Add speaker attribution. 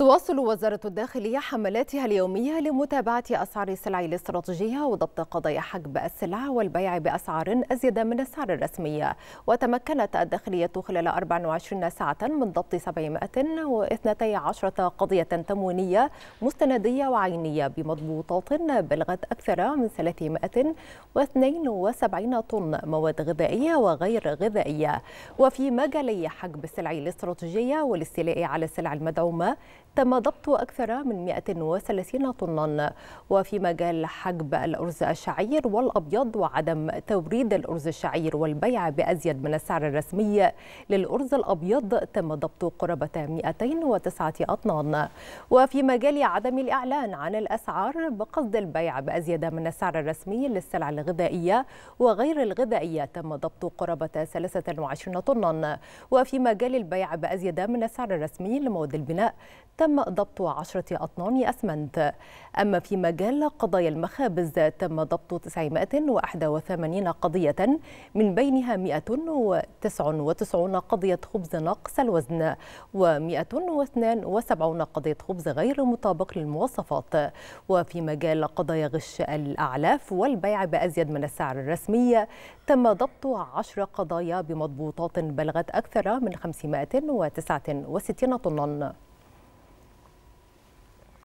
Speaker 1: تواصل وزارة الداخلية حملاتها اليومية لمتابعة أسعار السلع الاستراتيجية وضبط قضايا حجب السلع والبيع بأسعار أزيد من السعر الرسمي وتمكنت الداخلية خلال 24 ساعة من ضبط 712 قضية تموينية مستندية وعينية بمضبوطات بلغت أكثر من 372 طن مواد غذائية وغير غذائية وفي مجالي حجب السلع الاستراتيجية والاستيلاء على السلع المدعومة تم ضبط أكثر من 130 طنا وفي مجال حجب الأرز الشعير والأبيض وعدم توريد الأرز الشعير والبيع بأزيد من السعر الرسمي للأرز الأبيض تم ضبط قرابة 209 أطنان وفي مجال عدم الإعلان عن الأسعار بقصد البيع بأزيد من السعر الرسمي للسلع الغذائية وغير الغذائية تم ضبط قرابة 23 طنا وفي مجال البيع بأزيد من السعر الرسمي لمواد البناء تم ضبط عشرة أطنان أسمنت أما في مجال قضايا المخابز تم ضبط 981 قضية من بينها 199 قضية خبز نقص الوزن و172 قضية خبز غير مطابق للمواصفات وفي مجال قضايا غش الأعلاف والبيع بأزيد من السعر الرسمي تم ضبط 10 قضايا بمضبوطات بلغت أكثر من 569 طنًا